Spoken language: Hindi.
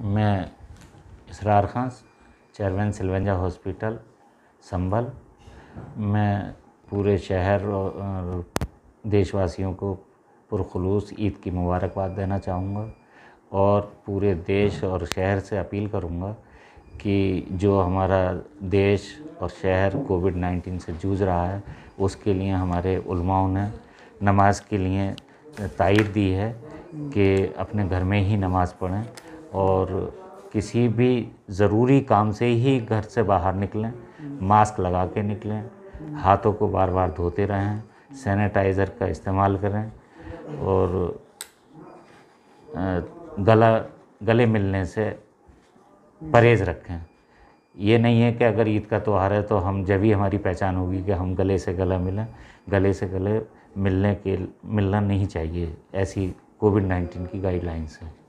मैं इसरार खान चेयरमैन सिलवेंजा हॉस्पिटल संभल मैं पूरे शहर और देशवासियों को पुरखलूस ईद की मुबारकबाद देना चाहूँगा और पूरे देश और शहर से अपील करूँगा कि जो हमारा देश और शहर कोविड 19 से जूझ रहा है उसके लिए हमारे उलमाओं ने नमाज के लिए तायर दी है कि अपने घर में ही नमाज़ पढ़ें और किसी भी ज़रूरी काम से ही घर से बाहर निकलें मास्क लगा के निकलें हाथों को बार बार धोते रहें सैनिटाइज़र का इस्तेमाल करें और गला गले मिलने से परहेज़ रखें ये नहीं है कि अगर ईद का त्यौहार है तो हम जब ही हमारी पहचान होगी कि हम गले से गला मिलें गले से गले मिलने के मिलना नहीं चाहिए ऐसी कोविड नाइन्टीन की गाइडलाइंस है